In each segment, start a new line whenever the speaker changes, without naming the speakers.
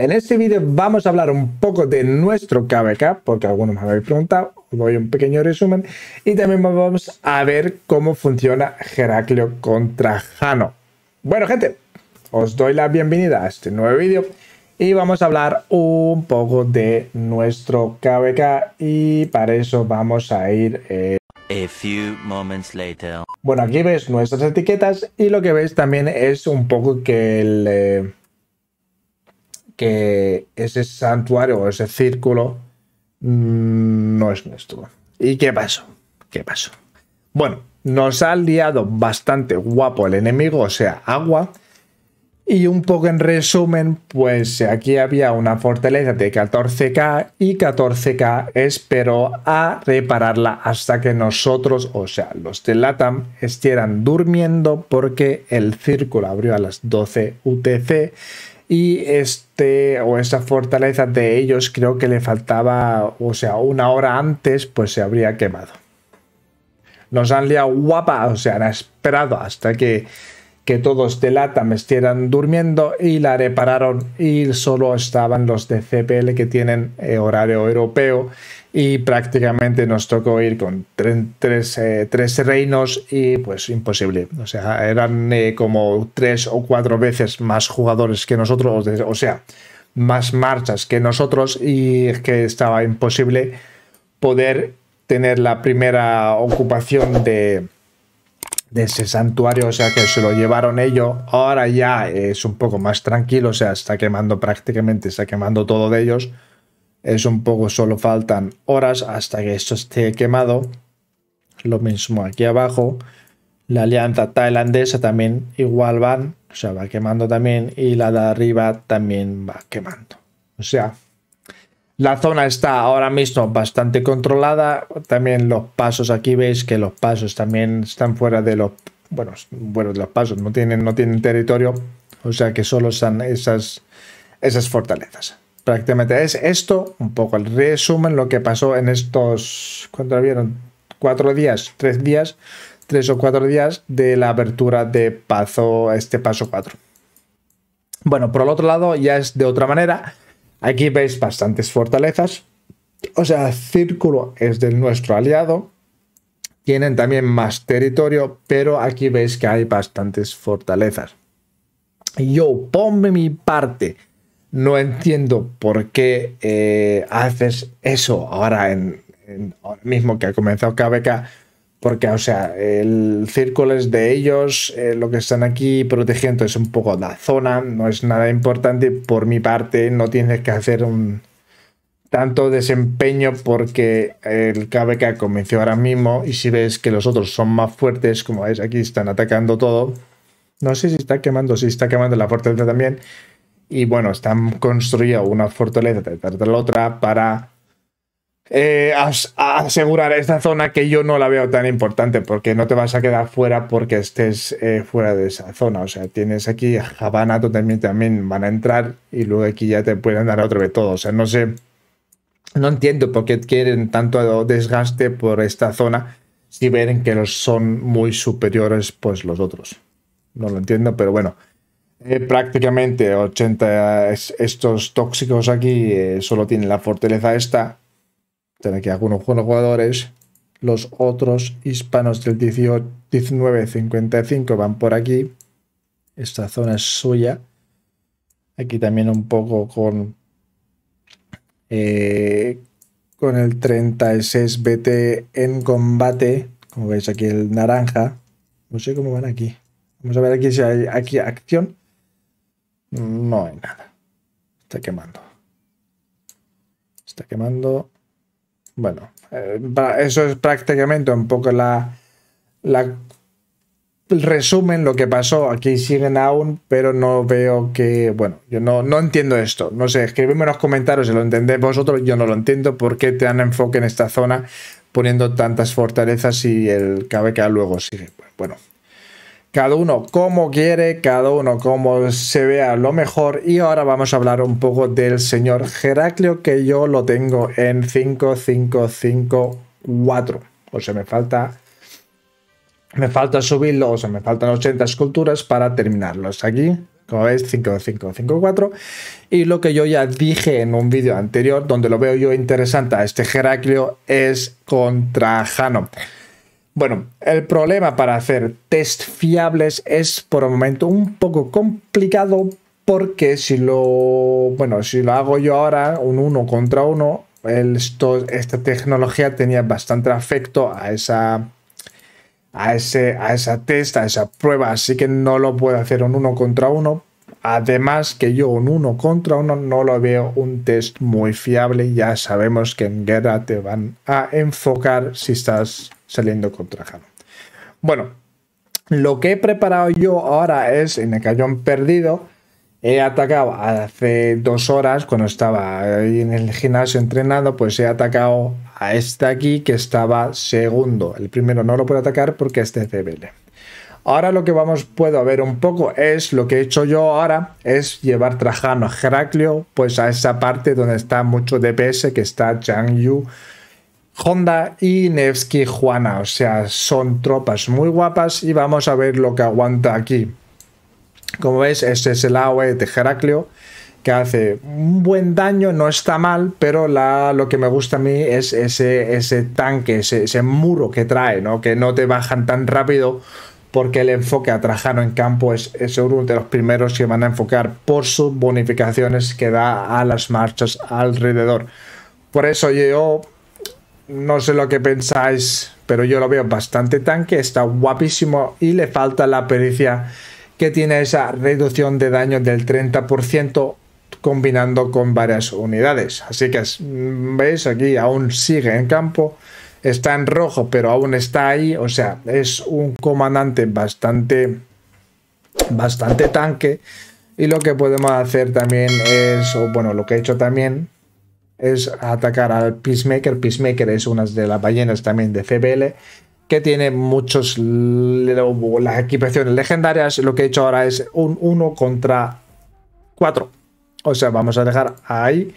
En este vídeo vamos a hablar un poco de nuestro KVK, porque algunos me habéis preguntado, voy doy un pequeño resumen, y también vamos a ver cómo funciona Heraclio contra Jano. Bueno, gente, os doy la bienvenida a este nuevo vídeo y vamos a hablar un poco de nuestro KVK y para eso vamos a ir... Eh, bueno, aquí veis nuestras etiquetas y lo que veis también es un poco que el... Eh, que ese santuario o ese círculo mm, no es nuestro. ¿Y qué pasó? ¿Qué pasó? Bueno, nos ha liado bastante guapo el enemigo, o sea, agua. Y un poco en resumen, pues aquí había una fortaleza de 14K y 14K esperó a repararla hasta que nosotros, o sea, los de LATAM, estuvieran durmiendo porque el círculo abrió a las 12 UTC y este o esa fortaleza de ellos creo que le faltaba, o sea, una hora antes pues se habría quemado. Nos han liado guapa, o sea, han esperado hasta que, que todos de me estuvieran durmiendo y la repararon y solo estaban los de CPL que tienen eh, horario europeo y prácticamente nos tocó ir con eh, tres, reinos y pues imposible. O sea, eran eh, como tres o cuatro veces más jugadores que nosotros, o sea, más marchas que nosotros y que estaba imposible poder tener la primera ocupación de, de ese santuario, o sea que se lo llevaron ellos. Ahora ya es un poco más tranquilo, o sea, está quemando prácticamente, está quemando todo de ellos es un poco solo faltan horas hasta que esto esté quemado lo mismo aquí abajo la alianza tailandesa también igual van o sea va quemando también y la de arriba también va quemando o sea la zona está ahora mismo bastante controlada también los pasos aquí veis que los pasos también están fuera de los bueno, bueno los pasos no tienen no tienen territorio o sea que solo están esas esas fortalezas prácticamente es esto, un poco el resumen, lo que pasó en estos, ¿cuánto vieron? Cuatro días, tres días, tres o cuatro días de la apertura de paso, este paso 4. Bueno, por el otro lado ya es de otra manera. Aquí veis bastantes fortalezas. O sea, Círculo es de nuestro aliado. Tienen también más territorio, pero aquí veis que hay bastantes fortalezas. Yo, ponme mi parte no entiendo por qué eh, haces eso ahora, en, mismo que ha comenzado KBK, porque, o sea, el círculo es de ellos, eh, lo que están aquí protegiendo es un poco la zona, no es nada importante. Por mi parte, no tienes que hacer un tanto desempeño porque el KBK comenzó ahora mismo y si ves que los otros son más fuertes, como veis aquí, están atacando todo. No sé si está quemando, si está quemando la fortaleza también. Y bueno, están construyendo una fortaleza detrás de la otra para eh, asegurar esta zona que yo no la veo tan importante porque no te vas a quedar fuera porque estés eh, fuera de esa zona. O sea, tienes aquí a Havana también van a entrar y luego aquí ya te pueden dar otra vez todo. O sea, no sé, no entiendo por qué quieren tanto desgaste por esta zona si ven que los son muy superiores pues los otros. No lo entiendo, pero bueno. Eh, prácticamente 80 estos tóxicos aquí eh, solo tienen la fortaleza esta. tiene que algunos jugadores. Los otros hispanos del 19-55 van por aquí. Esta zona es suya. Aquí también un poco con, eh, con el 36 BT en combate. Como veis aquí el naranja. No sé cómo van aquí. Vamos a ver aquí si hay aquí acción. No hay nada. Está quemando. Está quemando. Bueno, eh, eso es prácticamente un poco la, la resumen lo que pasó. Aquí siguen aún, pero no veo que. Bueno, yo no, no entiendo esto. No sé, escribidme en los comentarios si lo entendéis vosotros. Yo no lo entiendo. ¿Por qué te dan enfoque en esta zona poniendo tantas fortalezas y el KBK luego sigue? Bueno cada uno como quiere, cada uno como se vea lo mejor. Y ahora vamos a hablar un poco del señor Heraclio, que yo lo tengo en 5554. O sea, me falta. Me falta subirlo, o sea, me faltan 80 esculturas para terminarlos aquí. Como veis, 5554. Y lo que yo ya dije en un vídeo anterior, donde lo veo yo interesante a este Heraclio, es contra Hano. Bueno, el problema para hacer test fiables es por el momento un poco complicado porque si lo, bueno, si lo hago yo ahora, un uno contra uno, el, esta tecnología tenía bastante afecto a esa, a, ese, a esa test, a esa prueba, así que no lo puedo hacer un uno contra uno. Además que yo un uno contra uno no lo veo un test muy fiable, ya sabemos que en guerra te van a enfocar si estás saliendo con trajano Bueno, lo que he preparado yo ahora es en el cañón perdido. He atacado hace dos horas, cuando estaba en el gimnasio entrenando, pues he atacado a este aquí que estaba segundo. El primero no lo puedo atacar porque este es débil. Ahora lo que vamos, puedo ver un poco es lo que he hecho yo ahora, es llevar Trajano a Heraclio, pues a esa parte donde está mucho DPS que está chang Yu Honda y Nevsky Juana. O sea, son tropas muy guapas y vamos a ver lo que aguanta aquí. Como veis, este es el AOE de Heraclio, que hace un buen daño, no está mal, pero lo que me gusta a mí es ese, ese tanque, ese, muro que trae, ¿no? que no te bajan tan rápido, porque el enfoque a Trajano en campo es, seguro uno de los primeros que van a enfocar por sus bonificaciones que da a las marchas alrededor. Por eso yo no sé lo que pensáis, pero yo lo veo bastante tanque, está guapísimo y le falta la pericia que tiene esa reducción de daño del 30% combinando con varias unidades. Así que veis aquí aún sigue en campo, está en rojo pero aún está ahí, o sea, es un comandante bastante bastante tanque y lo que podemos hacer también es, bueno, lo que he hecho también es atacar al Peacemaker. Peacemaker es una de las ballenas también de CBL que tiene muchos las equipaciones legendarias. Lo que he hecho ahora es un 1 contra 4. O sea, vamos a dejar ahí.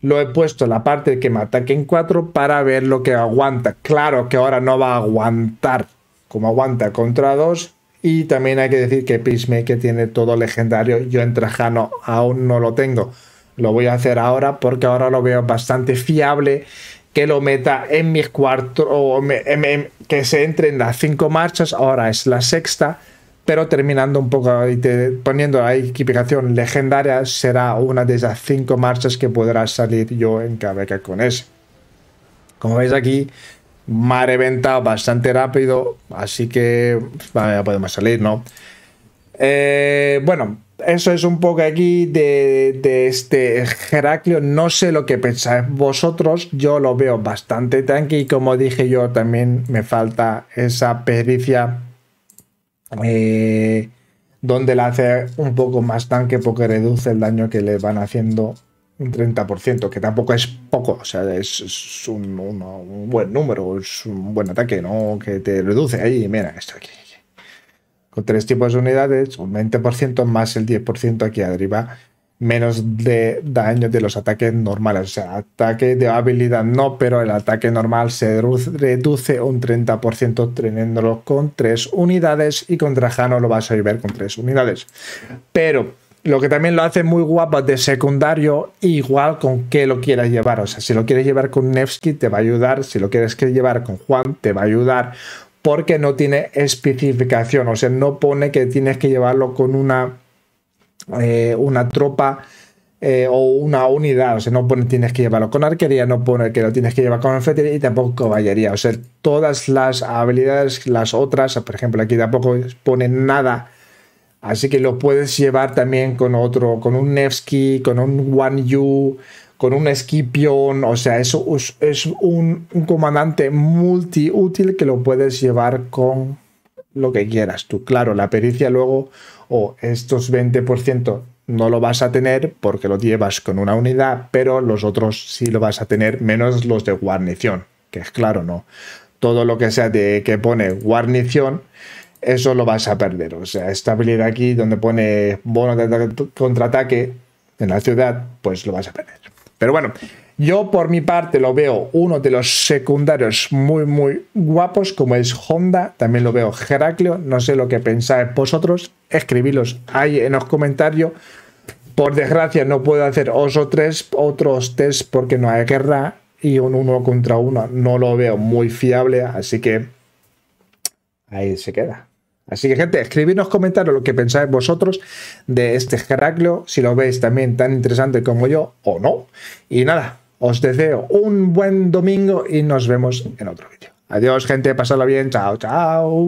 Lo he puesto en la parte que me ataque en 4 para ver lo que aguanta. Claro que ahora no va a aguantar como aguanta contra 2. Y también hay que decir que Peacemaker tiene todo legendario. Yo en Trajano aún no lo tengo. Lo voy a hacer ahora porque ahora lo veo bastante fiable que lo meta en mis cuarto o em, em, que se entre en las cinco marchas, ahora es la sexta, pero terminando un poco y poniendo la equipación legendaria, será una de esas cinco marchas que podrá salir yo en KBK con ese. Como veis aquí, me bastante rápido, así que podemos salir, ¿no? Eh, bueno, eso es un poco aquí de, este Heraclio. No sé lo que pensáis vosotros. Yo lo veo bastante tanque Y como dije yo, también me falta esa pericia eh, donde la hace un poco más tanque porque reduce el daño que le van haciendo un 30%, que tampoco es poco. O sea, es, un, un, buen número, es un buen ataque, ¿no? Que te reduce ahí. Mira, esto aquí con tres tipos de unidades, un 20% más el 10% aquí arriba, menos de daño de los ataques normales. O sea, ataque de habilidad no, pero el ataque normal se reduce un 30% teniéndolo con tres unidades y con Jano lo vas a llevar con tres unidades. Pero lo que también lo hace muy guapo de secundario, igual con qué lo quieras llevar. O sea, si lo quieres llevar con Nevsky te va a ayudar, si lo quieres llevar con Juan te va a ayudar porque no tiene especificación, o sea, no pone que tienes que llevarlo con una, eh, una tropa eh, o una unidad, o sea, no pone que tienes que llevarlo con arquería, no pone que lo tienes que llevar con infantería y tampoco con caballería, o sea, todas las habilidades, las otras, por ejemplo, aquí tampoco pone nada, así que lo puedes llevar también con otro, con un Nevsky, con un One u con un esquipión, o sea, eso es un, comandante comandante multiútil que lo puedes llevar con lo que quieras. Tú, claro, la pericia luego, o estos 20% no lo vas a tener porque lo llevas con una unidad, pero los otros sí lo vas a tener, menos los de guarnición, que es claro, no. Todo lo que sea de que pone guarnición, eso lo vas a perder. O sea, esta aquí donde pone bono de contraataque en la ciudad, pues lo vas a perder. Pero bueno, yo por mi parte lo veo uno de los secundarios muy, muy guapos, como es Honda. También lo veo Heracleo. No sé lo que pensáis vosotros. Escribilos ahí en los comentarios. Por desgracia, no puedo hacer oso tres, otros test porque no hay guerra y un uno contra uno no lo veo muy fiable. Así que ahí se queda. Así que, gente, escribidnos comentarios lo que pensáis vosotros de este Jeraclo, si lo veis también tan interesante como yo o no. Y nada, os deseo un buen domingo y nos vemos en otro vídeo. Adiós, gente, pasadlo bien. Chao, chao.